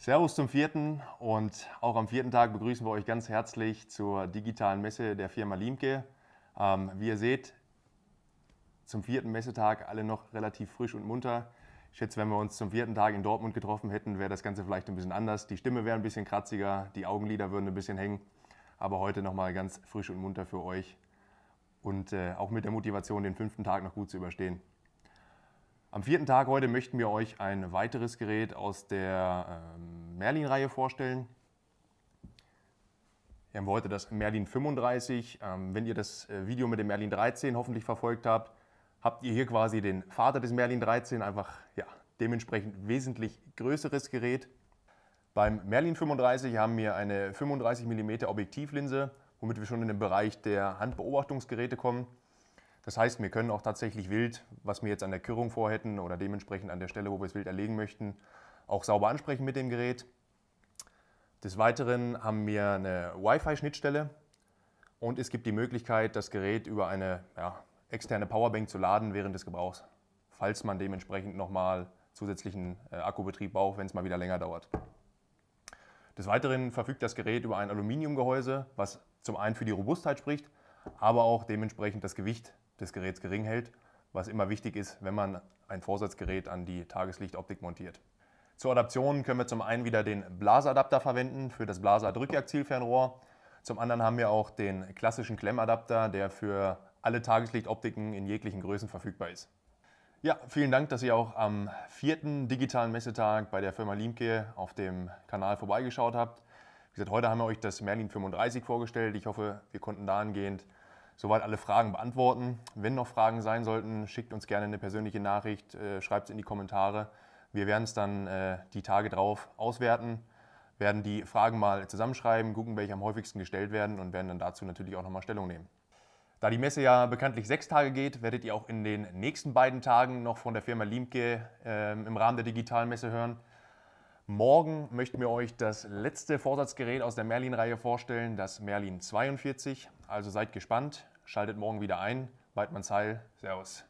Servus zum vierten und auch am vierten Tag begrüßen wir euch ganz herzlich zur digitalen Messe der Firma Liemke. Ähm, wie ihr seht, zum vierten Messetag alle noch relativ frisch und munter. Ich schätze, wenn wir uns zum vierten Tag in Dortmund getroffen hätten, wäre das Ganze vielleicht ein bisschen anders. Die Stimme wäre ein bisschen kratziger, die Augenlider würden ein bisschen hängen. Aber heute nochmal ganz frisch und munter für euch und äh, auch mit der Motivation, den fünften Tag noch gut zu überstehen. Am vierten Tag heute möchten wir euch ein weiteres Gerät aus der ähm, Merlin-Reihe vorstellen. Wir haben heute das Merlin 35. Ähm, wenn ihr das äh, Video mit dem Merlin 13 hoffentlich verfolgt habt, habt ihr hier quasi den Vater des Merlin 13, einfach ja, dementsprechend wesentlich größeres Gerät. Beim Merlin 35 haben wir eine 35 mm Objektivlinse, womit wir schon in den Bereich der Handbeobachtungsgeräte kommen. Das heißt, wir können auch tatsächlich wild, was wir jetzt an der Kirrung vorhätten oder dementsprechend an der Stelle, wo wir es wild erlegen möchten, auch sauber ansprechen mit dem Gerät. Des Weiteren haben wir eine Wi-Fi-Schnittstelle und es gibt die Möglichkeit, das Gerät über eine ja, externe Powerbank zu laden während des Gebrauchs, falls man dementsprechend nochmal zusätzlichen äh, Akkubetrieb braucht, wenn es mal wieder länger dauert. Des Weiteren verfügt das Gerät über ein Aluminiumgehäuse, was zum einen für die Robustheit spricht, aber auch dementsprechend das Gewicht des Geräts gering hält, was immer wichtig ist, wenn man ein Vorsatzgerät an die Tageslichtoptik montiert. Zur Adaption können wir zum einen wieder den Blaseadapter verwenden für das Blaser-Drückjagd-Zielfernrohr. Zum anderen haben wir auch den klassischen Klemmadapter, der für alle Tageslichtoptiken in jeglichen Größen verfügbar ist. Ja, vielen Dank, dass ihr auch am vierten digitalen Messetag bei der Firma Limke auf dem Kanal vorbeigeschaut habt. Wie gesagt, heute haben wir euch das Merlin 35 vorgestellt. Ich hoffe, wir konnten dahingehend soweit alle Fragen beantworten. Wenn noch Fragen sein sollten, schickt uns gerne eine persönliche Nachricht, äh, schreibt es in die Kommentare. Wir werden es dann äh, die Tage drauf auswerten, werden die Fragen mal zusammenschreiben, gucken, welche am häufigsten gestellt werden und werden dann dazu natürlich auch nochmal Stellung nehmen. Da die Messe ja bekanntlich sechs Tage geht, werdet ihr auch in den nächsten beiden Tagen noch von der Firma Liemke äh, im Rahmen der digitalen Messe hören. Morgen möchten wir euch das letzte Vorsatzgerät aus der Merlin-Reihe vorstellen, das Merlin 42. Also seid gespannt, schaltet morgen wieder ein. Weidmanns Heil, Servus.